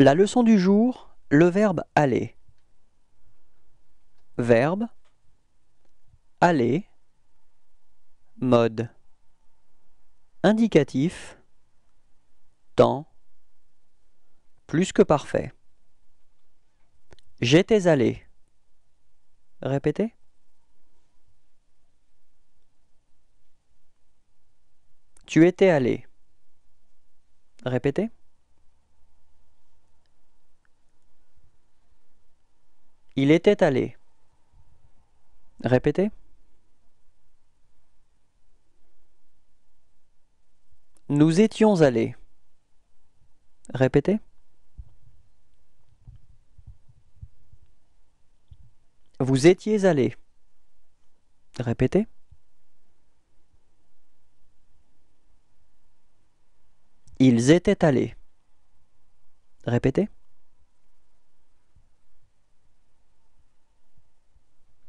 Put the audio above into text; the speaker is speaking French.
La leçon du jour, le verbe aller. Verbe aller mode indicatif temps plus que parfait. J'étais allé. Répétez. Tu étais allé. Répétez. Il était allé. Répétez. Nous étions allés. Répétez. Vous étiez allés. Répétez. Ils étaient allés. Répétez.